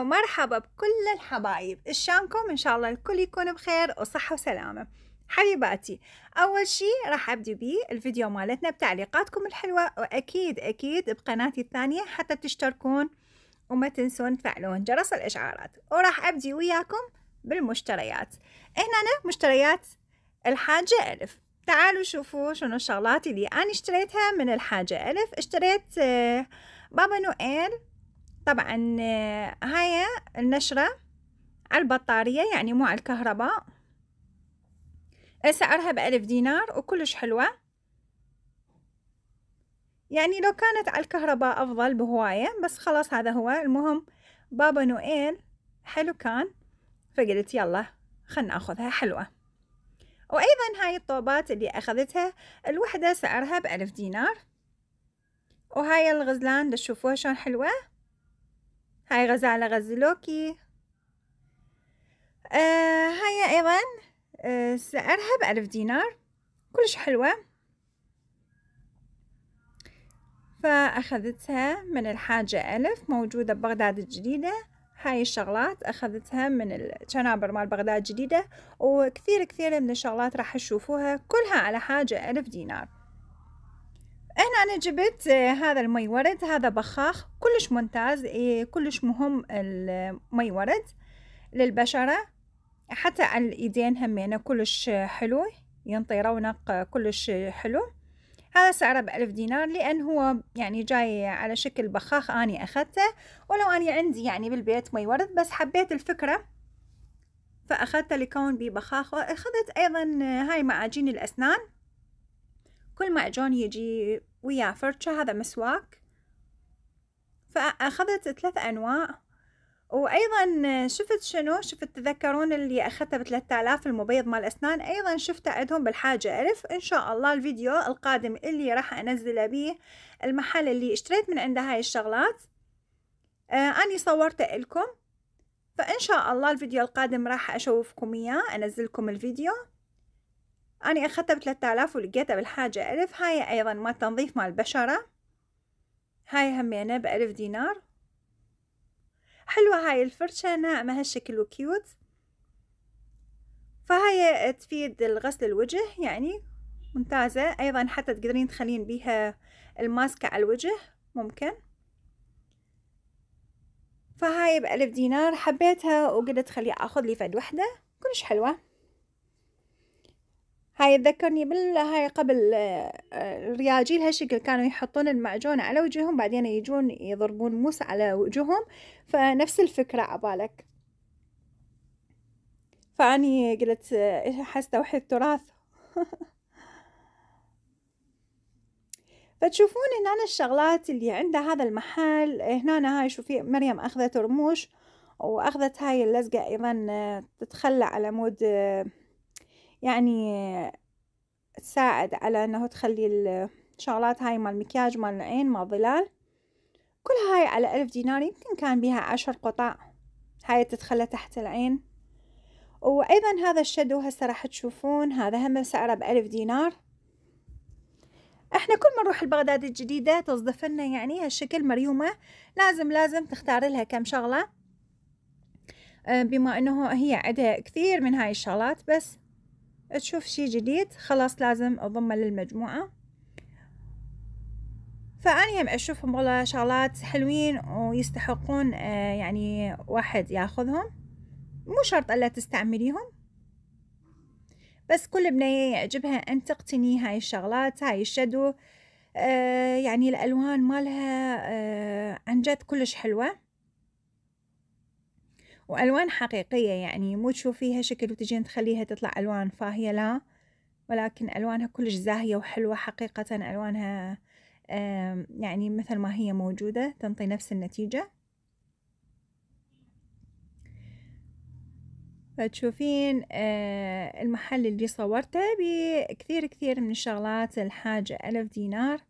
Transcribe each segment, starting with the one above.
ومرحبا بكل الحبايب شلونكم ان شاء الله الكل يكون بخير وصحة وسلامة حبيباتي اول شي راح ابدي بيه الفيديو مالتنا بتعليقاتكم الحلوة واكيد اكيد بقناتي الثانية حتى تشتركون وما تنسون تفعلون جرس الاشعارات وراح ابدي وياكم بالمشتريات هنا مشتريات الحاجة ألف تعالوا شوفوا شنو الشغلات اللي أنا اشتريتها من الحاجة ألف اشتريت آه، بابا نويل طبعا هاي النشرة على البطارية يعني مو على الكهرباء سعرها بألف دينار وكلش حلوة يعني لو كانت على الكهرباء أفضل بهواية بس خلاص هذا هو المهم بابا نويل حلو كان فقلت يلا خلنا أخذها حلوة وأيضا هاي الطوبات اللي أخذتها الوحدة سعرها بألف دينار وهاي الغزلان تشوفوها شلون حلوه هاي غزالة غزلوكي آه هاي أيضا آه سعرها بألف دينار كلش حلوة فأخذتها من الحاجة ألف موجودة ببغداد الجديدة هاي الشغلات أخذتها من الشنابر مال بغداد الجديدة وكثير كثير من الشغلات راح تشوفوها كلها على حاجة ألف دينار هنا أنا جبت هذا المي ورد هذا بخاخ كلش ممتاز إيه، كلش مهم المي ورد للبشرة حتى على الإيدين همينه كلش حلو ينطي رونق كلش حلو هذا سعره بألف دينار لأن هو يعني جاي على شكل بخاخ أني أخذته ولو أني عندي يعني بالبيت مي ورد بس حبيت الفكرة فأخذته لكون ببخاخ وأخذت أيضا هاي معاجين الأسنان كل معجون يجي وياه فرشة هذا مسواك فأخذت ثلاث أنواع وأيضا شفت شنو شفت تذكرون اللي أخذته بثلاثة آلاف المبيض مال الأسنان أيضا شفته عندهم بالحاجة ألف إن شاء الله الفيديو القادم اللي راح أنزله به المحل اللي اشتريت من عنده هاي الشغلات آه أني صورته لكم فإن شاء الله الفيديو القادم راح أشوفكم إياه أنزلكم الفيديو أنا أخذتها ب آلاف ولقيتها بالحاجة ألف هاي أيضا مال تنظيف مال البشرة هاي همينة بألف دينار حلوة هاي الفرشة ناعمة هالشكل وكيوت فهاي تفيد الغسل الوجه يعني ممتازة أيضا حتى تقدرين تخلين بيها الماسكة على الوجه ممكن فهاي بألف دينار حبيتها وقلت خلي أخذ لي فد وحدة كلش حلوة هاي تذكرني هاي قبل الرياجيل آه، هالشكل كانوا يحطون المعجون على وجههم بعدين يجون يضربون موس على وجههم فنفس الفكرة عبالك فأني قلت توحي التراث فتشوفون هنا الشغلات اللي عندها هذا المحل هنا هاي شوفي مريم أخذت رموش وأخذت هاي اللزقة أيضا آه، تتخلى على مود آه، يعني تساعد على انه تخلي الشغلات هاي مال مكياج مال العين مال ظلال كل هاي على ألف دينار يمكن كان بيها عشر قطع هاي تتخلى تحت العين وأيضا هذا الشدو هسه راح تشوفون هذا هم سعره بألف دينار احنا كل ما نروح البغداد الجديدة تصدف لنا يعني هالشكل مريومة لازم لازم تختار لها كم شغلة بما انه هي عندها كثير من هاي الشغلات بس تشوف شي جديد خلاص لازم أضمه للمجموعة فأني هم أشوفهم والله شغلات حلوين ويستحقون آه، يعني واحد ياخذهم مو شرط ألا تستعمليهم بس كل بنية يعجبها أن تقتني هاي الشغلات هاي الشدو آه، يعني الألوان مالها آه، عن جد كلش حلوة وألوان حقيقية يعني مو تشوفيها شكل وتجين تخليها تطلع ألوان فاهية لا ولكن ألوانها كلش زاهية وحلوة حقيقة ألوانها يعني مثل ما هي موجودة تنطي نفس النتيجة فتشوفين آه، المحل اللي صورته بكثير كثير من الشغلات الحاجة ألف دينار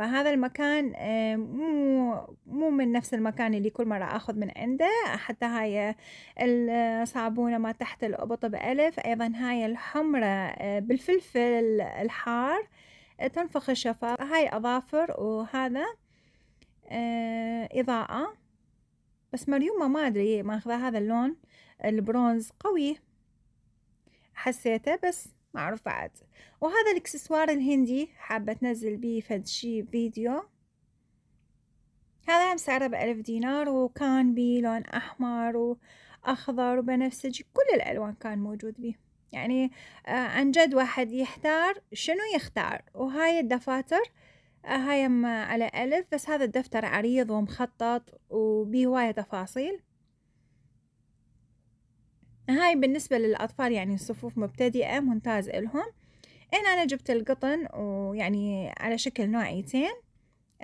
فهذا المكان آه، مو مو من نفس المكان اللي كل مرة أخذ من عنده حتى هاي الصابونة ما تحت الأبط بألف أيضا هاي الحمرة آه، بالفلفل الحار آه، تنفخ الشفاف هاي أظافر وهذا إضاءة بس مريومة ما أدري ماخذة هذا اللون البرونز قوي حسيته بس معروف بعد وهذا الاكسسوار الهندي حابة تنزل بيه فد شي فيديو هذا هم سعره بألف دينار وكان بيه لون أحمر وأخضر وبنفسجي كل الألوان كان موجود بيه يعني آه، عن جد واحد يحتار شنو يختار وهاي الدفاتر آه، هاي على ألف بس هذا الدفتر عريض ومخطط وبيه هواية تفاصيل هاي بالنسبة للأطفال يعني صفوف مبتدئة ممتاز إلهم هنا أنا جبت القطن ويعني على شكل نوعيتين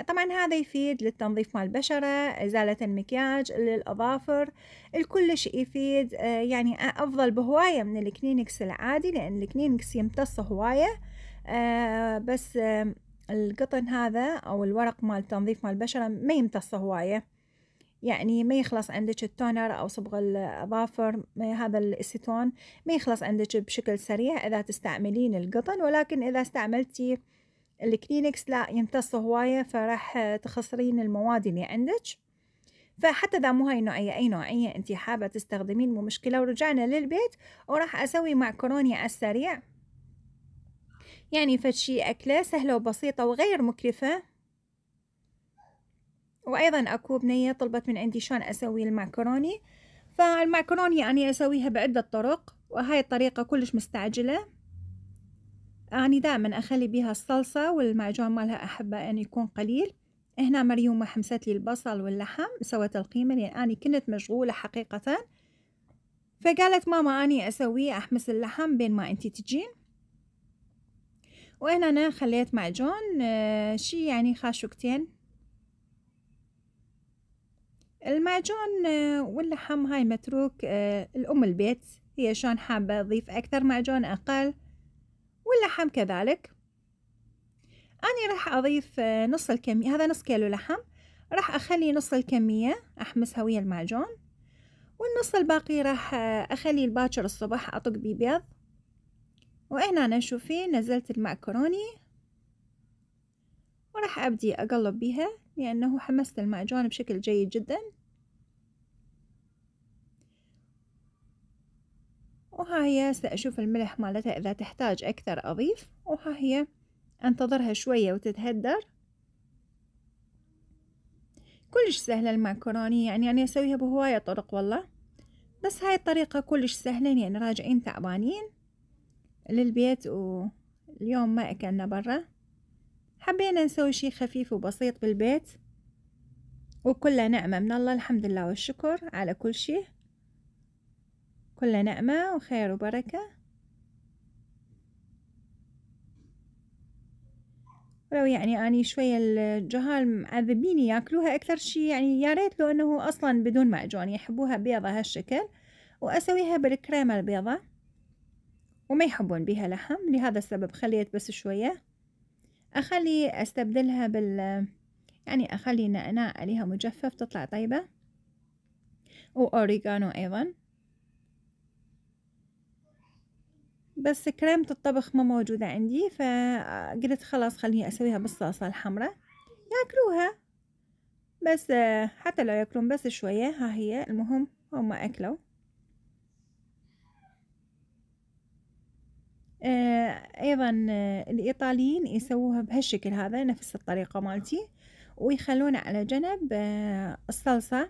طبعا هذا يفيد للتنظيف مال البشرة إزالة المكياج للأظافر الكل شيء يفيد آه، يعني أفضل بهواية من الكلينكس العادي لأن الكلينكس يمتص هواية آه، بس القطن هذا أو الورق مال تنظيف مال البشرة ما يمتص هواية يعني ما يخلص عندك التونر أو صبغ الأظافر هذا الاسيتون ما يخلص عندك بشكل سريع إذا تستعملين القطن ولكن إذا استعملتي الكلينكس لا يمتص هواية فراح تخسرين المواد اللي عندك فحتى اذا مو هاي النوعيه اي نوعيه انت حابه تستخدمين مو مشكله ورجعنا للبيت وراح اسوي معكروني على السريع يعني فشي اكله سهله وبسيطه وغير مكلفه وأيضا أكو بنية طلبت من عندي شلون أسوي المعكروني فالمعكروني أني أسويها بعدة طرق وهاي الطريقة كلش مستعجلة أني دائما أخلي بيها الصلصة والمعجون مالها أحبه أن يكون قليل هنا مريومة حمست لي البصل واللحم سوت القيمة لأن أني كنت مشغولة حقيقة فقالت ماما أني أسويه أحمس اللحم بين ما أنتي تجين وهنا أنا خليت معجون آه، شي يعني خاشوكتين المعجون آه، واللحم هاي متروك آه، الأم البيت هي شلون حابة أضيف أكثر معجون أقل واللحم كذلك أنا راح أضيف آه، نص الكمية هذا نص كيلو لحم راح أخلي نص الكمية أحمسها ويا المعجون والنص الباقي راح أخلي الباكر الصبح أطق بيه بيض وهنا شوفي نزلت المعكروني وراح أبدي أقلب بيها لأنه حمست المعجون بشكل جيد جدا وها هي سأشوف الملح مالتها إذا تحتاج أكثر أضيف وها هي أنتظرها شوية وتتهدر كلش سهلة المعكروني يعني أنا أسويها بهواية طرق والله بس هاي الطريقة كلش سهلة يعني راجعين تعبانين للبيت واليوم ما أكلنا برا حبينا نسوي شي خفيف وبسيط بالبيت وكلها نعمة من الله الحمد لله والشكر على كل شي كلها نعمة وخير وبركة ولو يعني أني شوية الجهال معذبيني ياكلوها أكثر شي يعني يا ريت لو أنه أصلا بدون معجون يعني يحبوها بيضة هالشكل وأسويها بالكريمة البيضة وما يحبون بيها لحم لهذا السبب خليت بس شوية أخلي أستبدلها بال يعني أخلي نعناع عليها مجفف تطلع طيبة وأوريجانو أيضا بس كريمة الطبخ ما موجودة عندي فقلت خلاص خليني أسويها بالصلصة الحمراء ياكلوها بس حتى لو ياكلون بس شوية ها هي المهم هم أكلوا آه، أيضا آه، الإيطاليين يسووها بهالشكل هذا نفس الطريقة مالتي ويخلون على جنب آه، الصلصة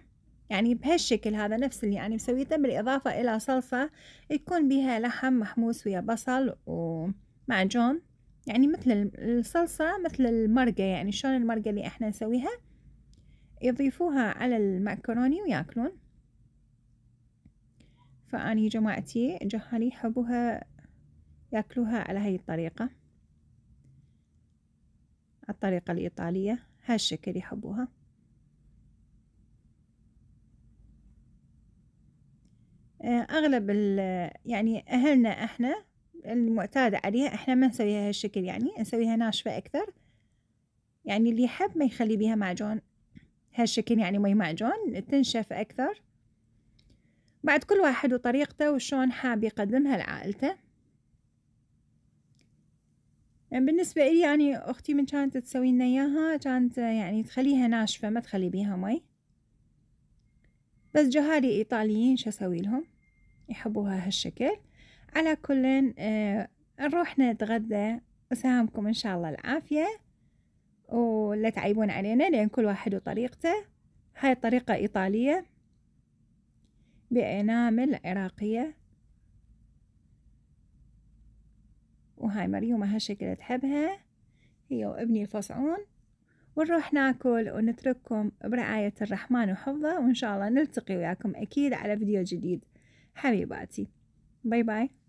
يعني بهالشكل هذا نفس اللي أنا يعني مسويته بالإضافة إلى صلصة يكون بها لحم محموس ويا بصل ومعجون يعني مثل الصلصة مثل المرقة يعني شلون المرقة اللي احنا نسويها يضيفوها على المعكروني وياكلون فأني جماعتي جهالي يحبوها ياكلوها على هاي الطريقة الطريقة الإيطالية هالشكل يحبوها آه، أغلب يعني أهلنا إحنا المعتادة عليها إحنا ما نسويها هالشكل يعني نسويها ناشفة أكثر يعني اللي يحب ما يخلي بيها معجون هالشكل يعني مي معجون تنشف أكثر بعد كل واحد وطريقته وشون حاب يقدمها لعائلته يعني بالنسبة إلي يعني أختي من كانت تسوي لنا إياها كانت يعني تخليها ناشفة ما تخلي بيها مي بس جهالي إيطاليين شو أسوي لهم يحبوها هالشكل على كل آه، نروح نتغدى وسهامكم إن شاء الله العافية ولا تعيبون علينا لأن كل واحد وطريقته هاي طريقة إيطالية بأنامل عراقية وهاي مريومة هالشكل تحبها هي وابني الفصعون ونروح ناكل ونترككم برعاية الرحمن وحفظه وإن شاء الله نلتقي وياكم أكيد على فيديو جديد حبيباتي باي باي